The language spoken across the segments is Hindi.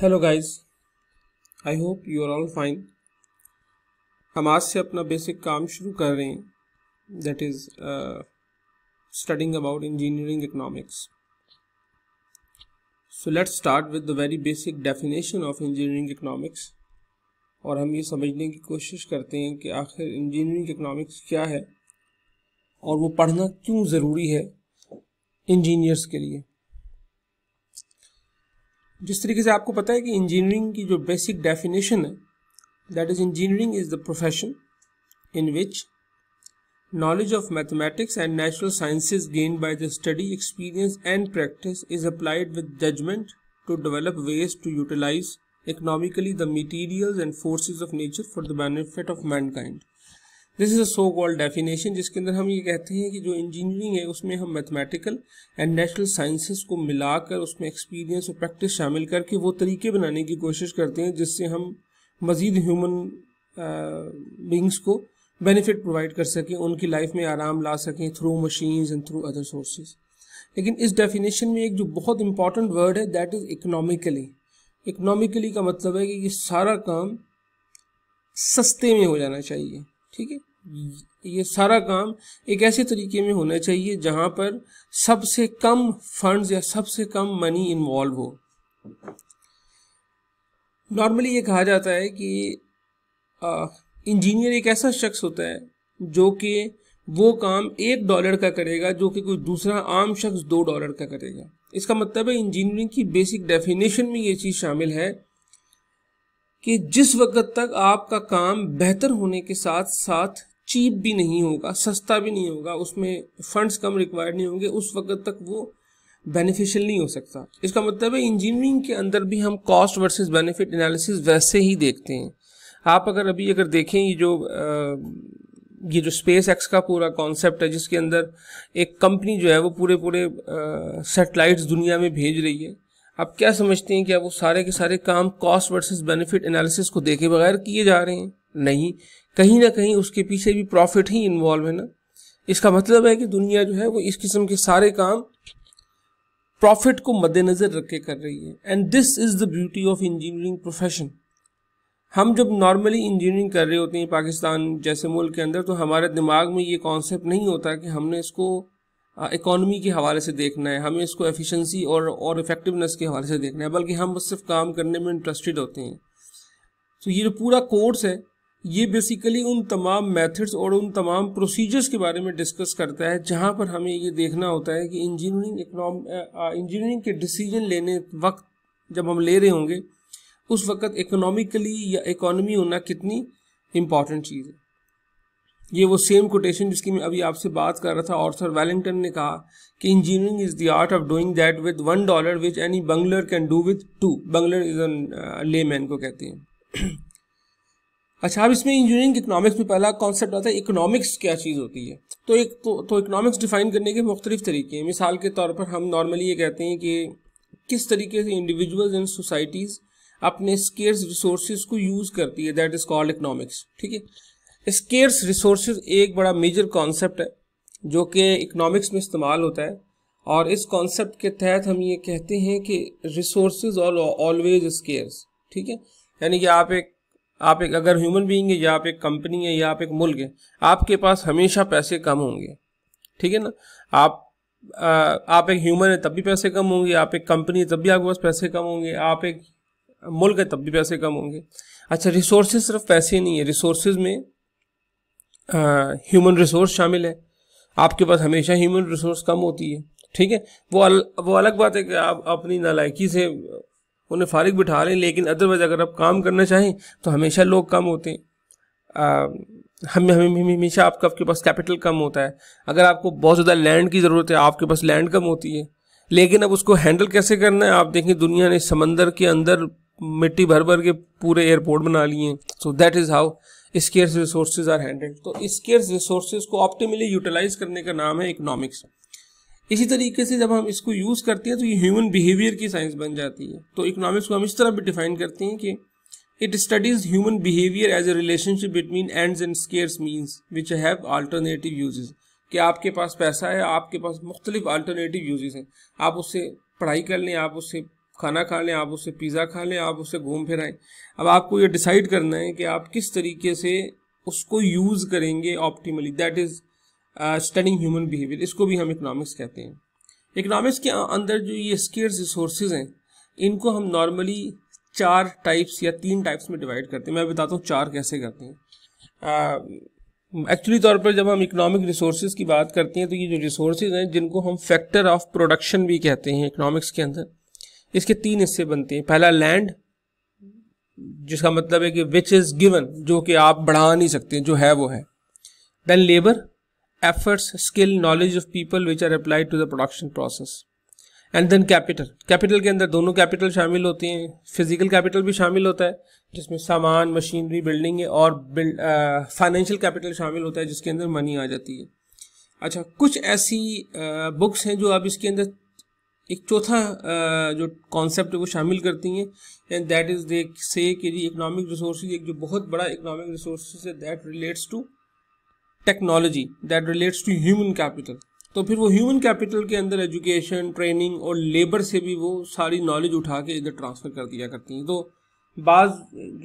hello guys I hope you are all fine हम आज से अपना बेसिक काम शुरू कर रहे हैं that is studying about engineering economics so let's start with the very basic definition of engineering economics और हम ये समझने की कोशिश करते हैं कि आखिर इंजीनियरिंग इकोनॉमिक्स क्या है और वो पढ़ना क्यों ज़रूरी है इंजीनियर्स के लिए जिस तरीके से आपको पता है कि इंजीनियरिंग की जो बेसिक डेफिनेशन है that is engineering is the profession in which knowledge of mathematics and natural sciences gain by the study experience and practice is applied with judgement to develop ways to utilise economically the material and forces of nature for the benefit of mankind this is a so called definition जिसके अंदर हम ये कहते हैं कि जो इंजीनियरिंग है उसमें हम मैथमेटिकल एंड नेचुरल साइंसेस को मिलाकर उसमें एक्सपीरियंस और प्रैक्टिस शामिल करके वो तरीके बनाने की कोशिश करते हैं जिससे हम मज़ीद ह्यूमन बींग्स को बेनिफिट प्रोवाइड कर सकें उनकी लाइफ में आराम ला सकें through machines and through other sources लेकिन इस डेफिनेशन में एक जो बहुत इंपॉर्टेंट वर्ड है दैट इज़ इकनॉमिकली इकनॉमिकली का मतलब है कि ये सारा काम सस्ते में हो जाना चाहिए ठीक है ये सारा काम एक ऐसे तरीके में होना चाहिए जहां पर सबसे कम फंड्स या सबसे कम मनी इन्वॉल्व हो नॉर्मली ये कहा जाता है कि इंजीनियर एक ऐसा शख्स होता है जो कि वो काम एक डॉलर का करेगा जो कि कोई दूसरा आम शख्स दो डॉलर का करेगा इसका मतलब है इंजीनियरिंग की बेसिक डेफिनेशन में ये चीज़ शामिल है कि जिस वक्त तक आपका काम बेहतर होने के साथ साथ चीप भी नहीं होगा सस्ता भी नहीं होगा उसमें फंड्स कम रिक्वायर्ड नहीं होंगे उस वक्त तक वो बेनिफिशियल नहीं हो सकता इसका मतलब है इंजीनियरिंग के अंदर भी हम कॉस्ट वर्सेस बेनिफिट एनालिसिस वैसे ही देखते हैं आप अगर अभी अगर देखें ये जो आ, ये जो स्पेस एक्स का पूरा कॉन्सेप्ट है जिसके अंदर एक कंपनी जो है वो पूरे पूरे सेटेलाइट्स दुनिया में भेज रही है आप क्या समझते हैं कि वो सारे के सारे काम कॉस्ट वर्सेस बेनिफिट एनालिसिस को देखे बगैर किए जा रहे हैं नहीं कहीं ना कहीं उसके पीछे भी प्रॉफिट ही इन्वॉल्व है ना इसका मतलब है कि दुनिया जो है वो इस किस्म के सारे काम प्रॉफिट को मद्देनजर रख के कर रही है and this is the beauty of engineering profession हम जब नॉर्मली इंजीनियरिंग कर रहे होते हैं पाकिस्तान जैसे मुल्क के अंदर तो हमारे दिमाग में ये कॉन्सेप्ट नहीं होता कि हमने इसको इकोनॉमी के हवाले से देखना है हमें इसको एफिशिएंसी और और इफेक्टिवनेस के हवाले से देखना है बल्कि हम बस सिर्फ काम करने में इंटरेस्टेड होते हैं तो ये जो पूरा कोर्स है ये बेसिकली उन तमाम मेथड्स और उन तमाम प्रोसीजर्स के बारे में डिस्कस करता है जहाँ पर हमें ये देखना होता है कि इंजीनियरिंग इंजीनियरिंग के डिसीजन लेने वक्त जब हम ले रहे होंगे उस वक्त इकोनॉमिकली या इकोनॉमी होना कितनी इम्पॉर्टेंट चीज़ है ये वो सेम कोटेशन जिसकी मैं अभी आपसे बात कर रहा था ऑर्थर वेलिंगटन ने कहा कि engineering is the art of doing that with one dollar which any bungler can do with two bungler is layman को कहते हैं अच्छा अब इसमें इंजीनियरिंग इकोनॉमिक्स में पहला कॉन्सेप्ट आता है इकोनॉमिक्स क्या चीज़ होती है तो एक तो इकोनॉमिक्स तो डिफाइन करने के मुख्तलिफ तरीके हैं मिसाल के तौर पर हम नॉर्मली ये कहते हैं कि किस तरीके से इंडिविजुअल इन सोसाइटीज़ अपने स्केर्स रिसोर्स को यूज़ करती है दैट इज़ कॉल्ड इकोनॉमिक्स ठीक है स्केर्स रिसोर्स एक बड़ा मेजर कॉन्सेप्ट है जो कि इकोनॉमिक्स में इस्तेमाल होता है और इस कॉन्सेप्ट के तहत हम ये कहते हैं कि रिसोर्स और ऑलवेज स्केयर्स ठीक है यानी कि आप एक आप एक अगर ह्यूमन बीइंग है या आप एक कंपनी है या आप एक मुल्क है आपके पास हमेशा पैसे कम होंगे ठीक है ना आप आ, आप एक ह्यूमन है तब भी पैसे कम होंगे आप एक कंपनी है तब भी आपके पास पैसे कम होंगे आप एक मुल्क है तब भी पैसे कम होंगे अच्छा रिसोर्सेज सिर्फ पैसे नहीं है रिसोर्सेज में ह्यूमन रिसोर्स शामिल है आपके पास हमेशा ह्यूमन रिसोर्स कम होती है ठीक है वो अल, वो अलग बात है कि आप अपनी नालायकी से उन्हें फारिग बिठा लें लेकिन अदरवाइज अगर आप काम करना चाहें तो हमेशा लोग कम होते हैं हमें हमें हमेशा आपका आपके पास कैपिटल कम होता है अगर आपको बहुत ज़्यादा लैंड की ज़रूरत है आपके पास लैंड कम होती है लेकिन अब उसको हैंडल कैसे करना है आप देखें दुनिया ने समंदर के अंदर मिट्टी भर भर के पूरे एयरपोर्ट बना लिए हैं so that is how scarce resources are handled तो स्केयर्स रिसोर्सेज को ऑप्टिमली यूटिलाइज करने का नाम है इकोनॉमिक्स इसी तरीके से जब हम इसको यूज़ करते हैं तो ये ह्यूमन बिहेवियर की साइंस बन जाती है तो इकोनॉमिक्स को हम इस तरह भी डिफाइन करते हैं कि it studies human behaviour as a relationship between ends and scarce means which have alternative uses कि आपके पास पैसा है आपके पास मुख्तलिफ आल्टरनेटिव यूजेज हैं आप उससे पढ़ाई कर लें आप उससे खाना खा लें आप उससे पिज़्ज़ा खा लें आप उससे घूम फिर आएँ अब आपको ये डिसाइड करना है कि आप किस तरीके से उसको यूज़ करेंगे optimally that is studying human behaviour इसको भी हम इकनॉमिक्स कहते हैं इकनॉमिक्स के अंदर जो ये स्केयर रिसोर्सेज हैं इनको हम नॉर्मली चार टाइप्स या तीन टाइप्स में डिवाइड करते हैं मैं बताता हूँ चार कैसे करते हैं एक्चुअली uh, तौर पर जब हम इकोनॉमिक रिसोर्स की बात करते हैं तो ये जो रिसोर्स हैं जिनको हम फैक्टर ऑफ प्रोडक्शन भी कहते हैं इकोनॉमिक्स के अंदर इसके तीन हिस्से बनते हैं पहला लैंड जिसका मतलब है कि विच इज़ गिवन जो कि आप बढ़ा नहीं सकते जो है वो है then labour efforts skill knowledge of people which are applied to the production process and then capital capital के अंदर दोनों कैपिटल शामिल होते हैं फिजिकल कैपिटल भी शामिल होता है जिसमें सामान मशीनरी बिल्डिंग और फाइनेंशियल कैपिटल शामिल होता है जिसके अंदर मनी आ जाती है अच्छा कुछ ऐसी बुक्स हैं जो आप इसके अंदर एक चौथा जो कॉन्सेप्ट है वो शामिल करती हैं एंड दैट इज़ दे से कि जी इकोनॉमिक रिसोर्स एक जो बहुत बड़ा इकनॉमिक रिसोर्स है that relates to technology that relates to human capital तो फिर वो ह्यूमन कैपिटल के अंदर एजुकेशन ट्रेनिंग और लेबर से भी वो सारी नॉलेज उठा के इधर ट्रांसफ़र कर दिया करती हैं तो बाज़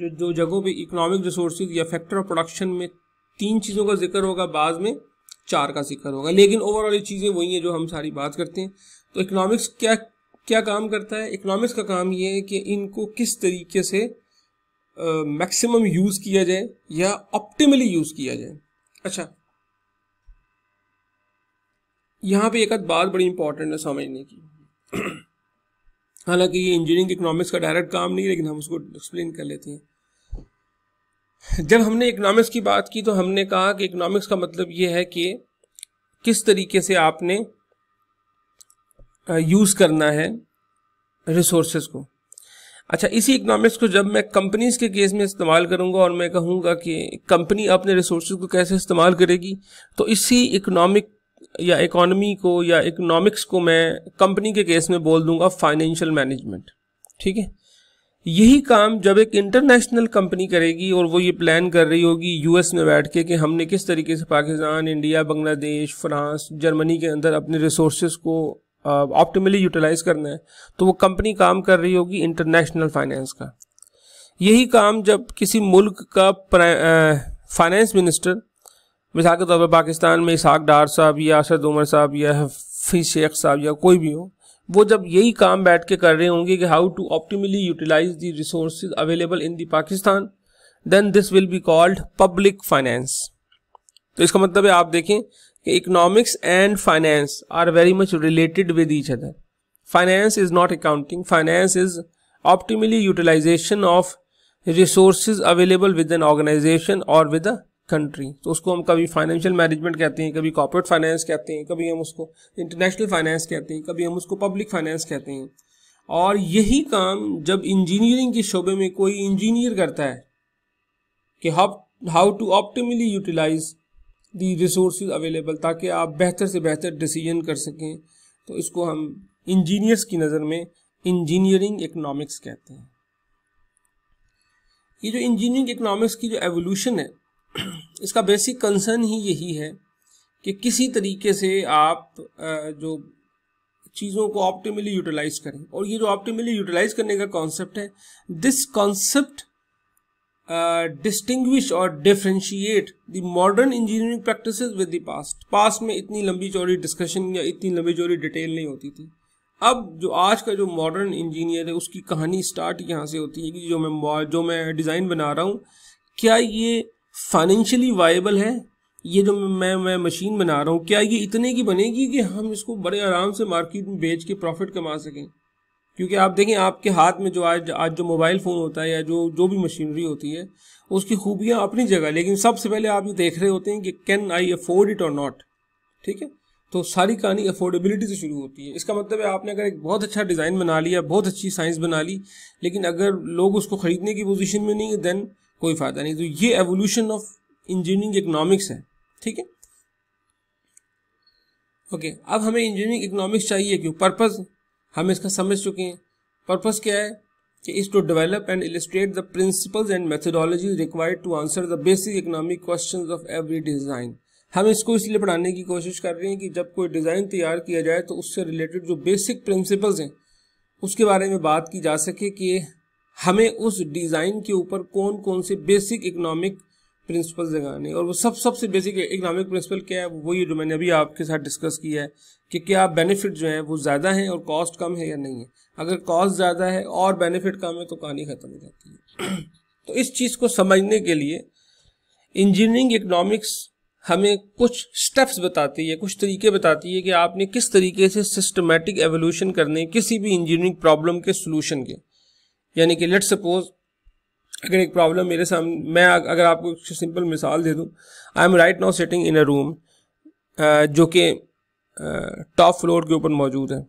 जो जो जगहों पे इकोनॉमिक रिसोर्स या फैक्टर ऑफ प्रोडक्शन में तीन चीज़ों का जिक्र होगा बाज़ में चार का जिक्र होगा लेकिन ओवरऑल ये चीज़ें वही हैं जो हम सारी बात करते हैं तो इकोनॉमिक्स क्या क्या काम करता है इकोनॉमिक्स का काम ये है कि इनको किस तरीके से मैक्सिमम यूज़ किया जाए या ऑप्टिमली यूज़ किया जाए अच्छा यहां पे एक आध बात बड़ी इंपॉर्टेंट है समझने की हालांकि ये इंजीनियरिंग इकोनॉमिक्स का डायरेक्ट काम नहीं लेकिन हम उसको एक्सप्लेन कर लेते हैं जब हमने इकोनॉमिक्स की बात की तो हमने कहा कि इकोनॉमिक्स का मतलब ये है कि किस तरीके से आपने यूज़ करना है रिसोर्सेज को अच्छा इसी इकोनॉमिक्स को जब मैं कंपनीज के केस में इस्तेमाल करूंगा और मैं कहूंगा कि कंपनी अपने रिसोर्स को कैसे इस्तेमाल करेगी तो इसी इकोनॉमिक या इकोनॉमी को या इकोनॉमिक्स को मैं कंपनी के केस में बोल दूंगा फाइनेंशियल मैनेजमेंट ठीक है यही काम जब एक इंटरनेशनल कंपनी करेगी और वो ये प्लान कर रही होगी यूएस में बैठ के कि हमने किस तरीके से Pakistan India Bangladesh France Germany के अंदर अपने रिसोर्स को ऑप्टिमली uh, यूटिलाइज करना है तो वो कंपनी काम कर रही होगी इंटरनेशनल फाइनेंस का यही काम जब किसी मुल्क का फाइनेंस मिनिस्टर uh, मिसाल के तौर पर पाकिस्तान में इसहाक डार साहब या असद उमर साहब या हफीज शेख साहब या कोई भी हो वो जब यही काम बैठ के कर रहे होंगे कि how to optimally utilise the resource available in the Pakistan then this will be called public finance तो इसका मतलब है आप देखें कि economics and finance are very much related with each other finance is not accounting finance is optimally utilisation of resource available with an organisation और विद अ कंट्री तो उसको हम कभी फाइनेंशियल मैनेजमेंट कहते हैं कभी कॉर्पोरेट फाइनेंस कहते हैं कभी हम उसको इंटरनेशनल फाइनेंस कहते हैं कभी हम उसको पब्लिक फाइनेंस कहते हैं और यही काम जब इंजीनियरिंग के शोबे में कोई इंजीनियर करता है कि how to optimally utilise the resource available ताकि आप बेहतर से बेहतर डिसीजन कर सकें तो इसको हम इंजीनियर्स की नज़र में इंजीनियरिंग इकनॉमिक्स कहते हैं ये जो इंजीनियरिंग इकनॉमिक्स की जो एवोल्यूशन है इसका बेसिक कंसर्न ही यही है कि किसी तरीके से आप जो चीज़ों को ऑप्टिमली यूटिलाइज करें और ये जो ऑप्टिमली यूटिलाइज करने का कॉन्सेप्ट है दिस कॉन्सेप्ट डिस्टिंग्विश और differentiate differentiate modern engineering engineering with with past past में इतनी लंबी चौड़ी डिस्कशन या इतनी लंबी चौड़ी डिटेल नहीं होती थी अब जो आज का जो मॉडर्न इंजीनियर है उसकी कहानी स्टार्ट यहाँ से होती है कि जो मैं जो मैं डिज़ाइन बना रहा हूँ क्या ये फाइनेंशियली वाइबल है ये जो मैं मैं मशीन बना रहा हूँ क्या ये इतने की बनेगी कि हम इसको बड़े आराम से मार्केट में बेच के प्रॉफिट कमा सकें क्योंकि आप देखें आपके हाथ में जो आज आज जो मोबाइल फ़ोन होता है या जो जो भी मशीनरी होती है उसकी खूबियाँ अपनी जगह लेकिन सबसे पहले आप ये देख रहे होते हैं कि कैन आई अफोर्ड इट और नॉट ठीक है तो सारी कहानी अफोर्डेबिलिटी से शुरू होती है इसका मतलब है आपने अगर एक बहुत अच्छा डिज़ाइन बना लिया बहुत अच्छी साइंस बना ली लेकिन अगर लोग उसको ख़रीदने की पोजिशन में नहीं है देन कोई फ़ायदा नहीं तो ये एवोल्यूशन ऑफ इंजीनियरिंग इकनॉमिक्स है ठीक है ओके अब हमें इंजीनियरिंग इकोनॉमिक्स चाहिए क्यों पर्पज़ हम इसका समझ चुके हैं पर्पज़ क्या है कि is to develop and illustrate the principles and methodology required to answer the basic economic question of every design हम इसको इसलिए पढ़ाने की कोशिश कर रहे हैं कि जब कोई डिज़ाइन तैयार किया जाए तो उससे रिलेटेड जो बेसिक प्रिंसिपल्स हैं उसके बारे में बात की जा सके कि हमें उस डिज़ाइन के ऊपर कौन कौन से बेसिक इकोनॉमिक प्रिंसिपल लगाने और वो सब सबसे बेसिक इकोनॉमिक प्रिंसिपल क्या है वही जो मैंने अभी आपके साथ डिस्कस किया है कि क्या बेनिफिट जो है वो ज़्यादा है और कॉस्ट कम है या नहीं है अगर कॉस्ट ज़्यादा है और बेनिफिट कम है तो कहानी ख़त्म हो जाती है तो इस चीज़ को समझने के लिए इंजीनियरिंग इकनॉमिक्स हमें कुछ स्टेप्स बताती है कुछ तरीके बताती है कि आपने किस तरीके से सिस्टमेटिक एवोल्यूशन करने किसी भी इंजीनियरिंग प्रॉब्लम के सोल्यूशन के यानी कि लेट सपोज अगर एक प्रॉब्लम मेरे सामने मैं अगर आपको सिंपल मिसाल दे दूँ I am right now setting in a room जो कि टॉप फ्लोर के ऊपर मौजूद है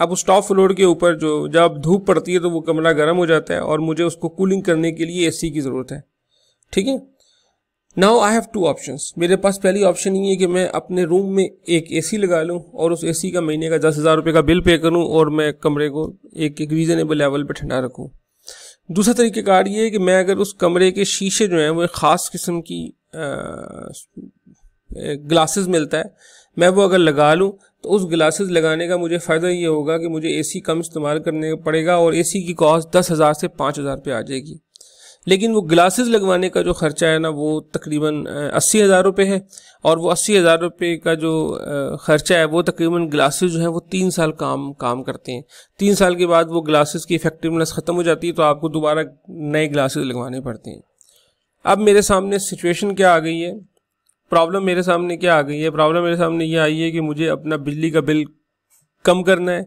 अब उस टॉप फ्लोर के ऊपर जो जब धूप पड़ती है तो वो कमरा गर्म हो जाता है और मुझे उसको कूलिंग करने के लिए एसी की ज़रूरत है ठीक है now I have two options मेरे पास पहली ऑप्शन ये है कि मैं अपने रूम में एक एसी लगा लूँ और उस एसी का महीने का दस हज़ार रुपये का बिल पे करूँ और मैं कमरे को एक एक रीज़नेबल लेवल पर ठंडा रखूँ दूसरा का ये है कि मैं अगर उस कमरे के शीशे जो हैं वो एक ख़ास किस्म की ग्लासेस मिलता है मैं वो अगर लगा लूँ तो उस ग्लासेस लगाने का मुझे फ़ायदा ये होगा कि मुझे एसी कम इस्तेमाल करने पड़ेगा और एसी की कॉस्ट दस हज़ार से पाँच हज़ार रुपये आ जाएगी लेकिन वो ग्लासेस लगवाने का जो ख़र्चा है ना वो तकरीबन अस्सी हज़ार रुपये है और वो अस्सी हज़ार रुपये का जो ख़र्चा है वो तकरीबन ग्लासेस जो है वो तीन साल काम काम करते हैं तीन साल के बाद वो ग्लासेस की इफेक्टिवनेस ख़त्म हो जाती है तो आपको दोबारा नए ग्लासेस लगवाने पड़ते हैं अब मेरे सामने सिचुएशन क्या आ गई है प्रॉब्लम मेरे सामने क्या आ गई है प्रॉब्लम मेरे सामने ये आई है कि मुझे अपना बिजली का बिल कम करना है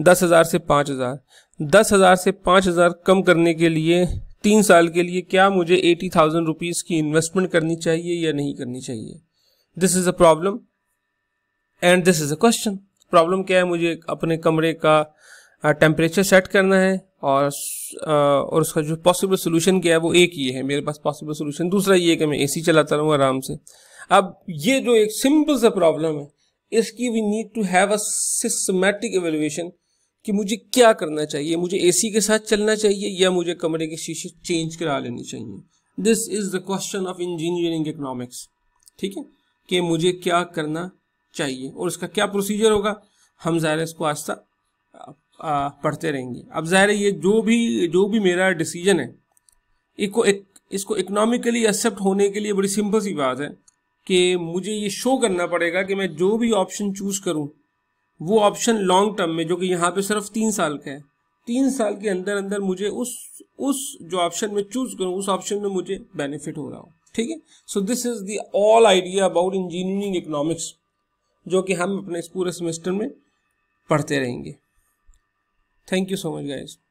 दस हज़ार से पाँच हज़ार दस हज़ार से पाँच हज़ार कम करने के लिए तीन साल के लिए क्या मुझे एटी थाउजेंड रुपीज़ की इन्वेस्टमेंट करनी चाहिए या नहीं करनी चाहिए this is a problem and this is a question problem क्या है मुझे अपने कमरे का टेम्परेचर सेट करना है और और उसका जो पॉसिबल सोल्यूशन क्या है वो एक ही है मेरे पास पॉसिबल सोल्यूशन दूसरा ये है कि मैं ए चलाता रहूँ आराम से अब ये जो एक सिंपल सा प्रॉब्लम है इसकी we need to have a systematic evaluation कि मुझे क्या करना चाहिए मुझे एसी के साथ चलना चाहिए या मुझे कमरे के शीशे चेंज करा लेने चाहिए this is the question of engineering economics ठीक है कि मुझे क्या करना चाहिए और इसका क्या प्रोसीजर होगा हम ज़ाहिर इसको आस्था पढ़ते रहेंगे अब ज़ाहिर ये जो भी जो भी मेरा डिसीजन है इसको एक इसको इकोनॉमिकली एक्सेप्ट होने के लिए बड़ी सिंपल सी बात है कि मुझे ये शो करना पड़ेगा कि मैं जो भी ऑप्शन चूज़ करूँ वो ऑप्शन लॉन्ग टर्म में जो कि यहाँ पे सिर्फ तीन साल का है तीन साल के अंदर अंदर मुझे उस उस जो ऑप्शन में चूज करूँ उस ऑप्शन में मुझे बेनिफिट हो रहा हो ठीक है so this is the all idea about engineering economics जो कि हम अपने इस पूरे सेमेस्टर में पढ़ते रहेंगे thank you so much guys